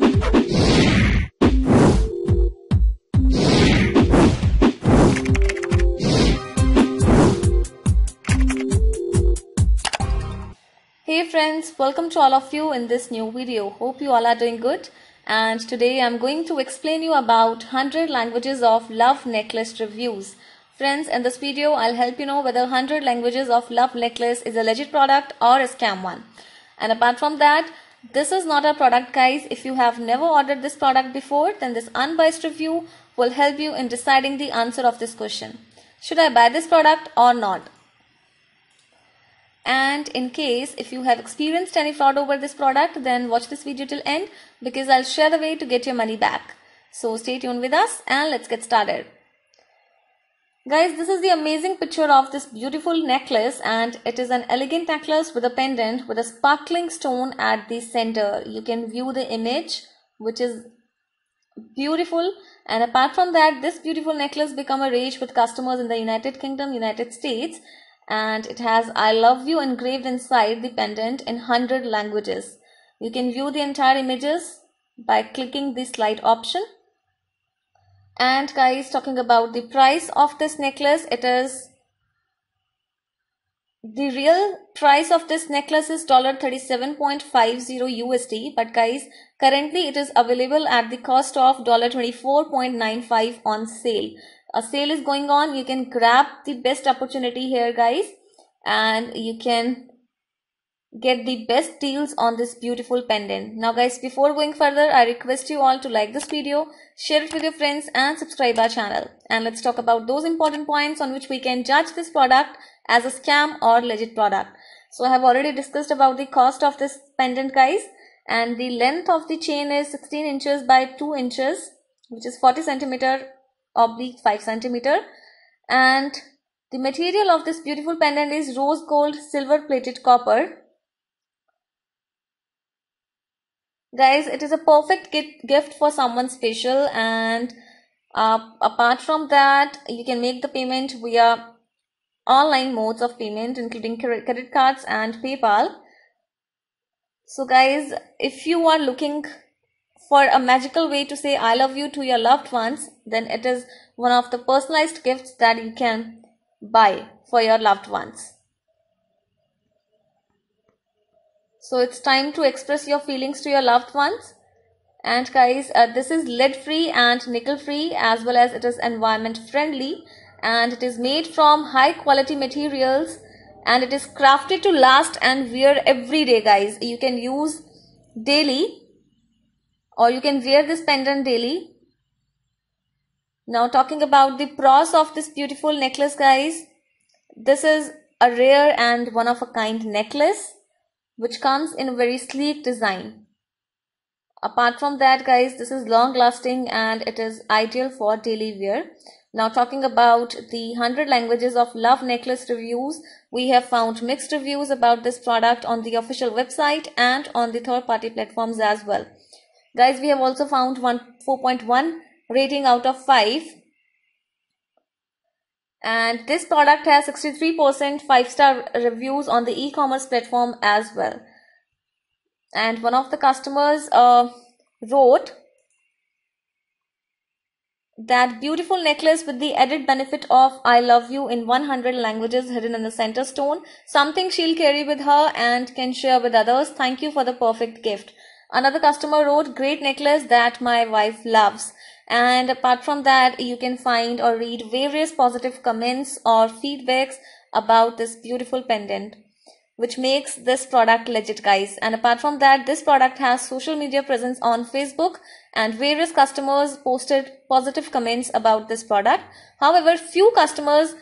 Hey friends, welcome to all of you in this new video. Hope you all are doing good and today I'm going to explain you about 100 languages of love necklace reviews. Friends, in this video I'll help you know whether 100 languages of love necklace is a legit product or a scam one. And apart from that, this is not a product guys. If you have never ordered this product before, then this unbiased review will help you in deciding the answer of this question. Should I buy this product or not? And in case if you have experienced any fraud over this product, then watch this video till end because I'll share the way to get your money back. So stay tuned with us and let's get started. Guys, this is the amazing picture of this beautiful necklace and it is an elegant necklace with a pendant with a sparkling stone at the center. You can view the image which is beautiful and apart from that this beautiful necklace become a rage with customers in the United Kingdom, United States and it has I love you engraved inside the pendant in 100 languages. You can view the entire images by clicking the slide option and guys talking about the price of this necklace it is the real price of this necklace is $37.50 USD but guys currently it is available at the cost of $24.95 on sale a sale is going on you can grab the best opportunity here guys and you can get the best deals on this beautiful pendant. Now guys, before going further, I request you all to like this video, share it with your friends and subscribe our channel. And let's talk about those important points on which we can judge this product as a scam or legit product. So I have already discussed about the cost of this pendant guys and the length of the chain is 16 inches by 2 inches which is 40 centimeter oblique 5 centimeter and the material of this beautiful pendant is rose gold silver plated copper guys it is a perfect gift for someone special and uh, apart from that you can make the payment via online modes of payment including credit cards and paypal so guys if you are looking for a magical way to say i love you to your loved ones then it is one of the personalized gifts that you can buy for your loved ones So it's time to express your feelings to your loved ones. And guys, uh, this is lead free and nickel free as well as it is environment friendly and it is made from high quality materials and it is crafted to last and wear every day guys. You can use daily or you can wear this pendant daily. Now talking about the pros of this beautiful necklace guys. This is a rare and one of a kind necklace which comes in a very sleek design. Apart from that guys, this is long lasting and it is ideal for daily wear. Now talking about the 100 languages of love necklace reviews, we have found mixed reviews about this product on the official website and on the third party platforms as well. Guys, we have also found one 4.1 rating out of 5 and this product has 63% 5 star reviews on the e commerce platform as well. And one of the customers uh, wrote that beautiful necklace with the added benefit of I love you in 100 languages hidden in the center stone, something she'll carry with her and can share with others. Thank you for the perfect gift. Another customer wrote, Great necklace that my wife loves. And apart from that, you can find or read various positive comments or feedbacks about this beautiful pendant which makes this product legit guys and apart from that this product has social media presence on facebook and various customers posted positive comments about this product however few customers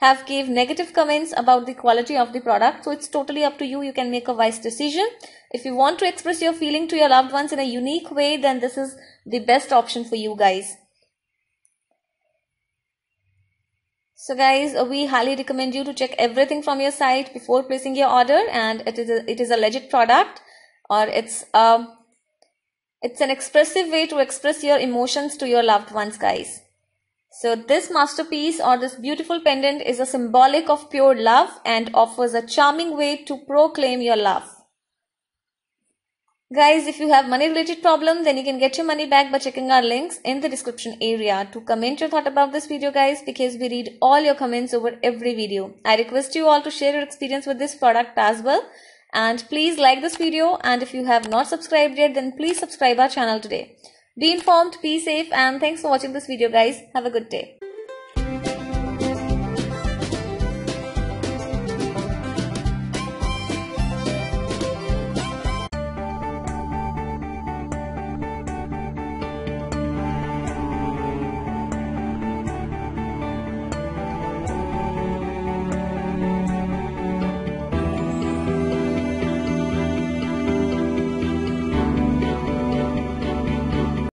have gave negative comments about the quality of the product so it's totally up to you you can make a wise decision if you want to express your feeling to your loved ones in a unique way then this is the best option for you guys so guys we highly recommend you to check everything from your site before placing your order and it is a, it is a legit product or it's a uh, it's an expressive way to express your emotions to your loved ones guys so this masterpiece or this beautiful pendant is a symbolic of pure love and offers a charming way to proclaim your love. Guys, if you have money related problem, then you can get your money back by checking our links in the description area to comment your thought about this video guys because we read all your comments over every video. I request you all to share your experience with this product as well and please like this video and if you have not subscribed yet then please subscribe our channel today. Be informed, be safe and thanks for watching this video guys. Have a good day.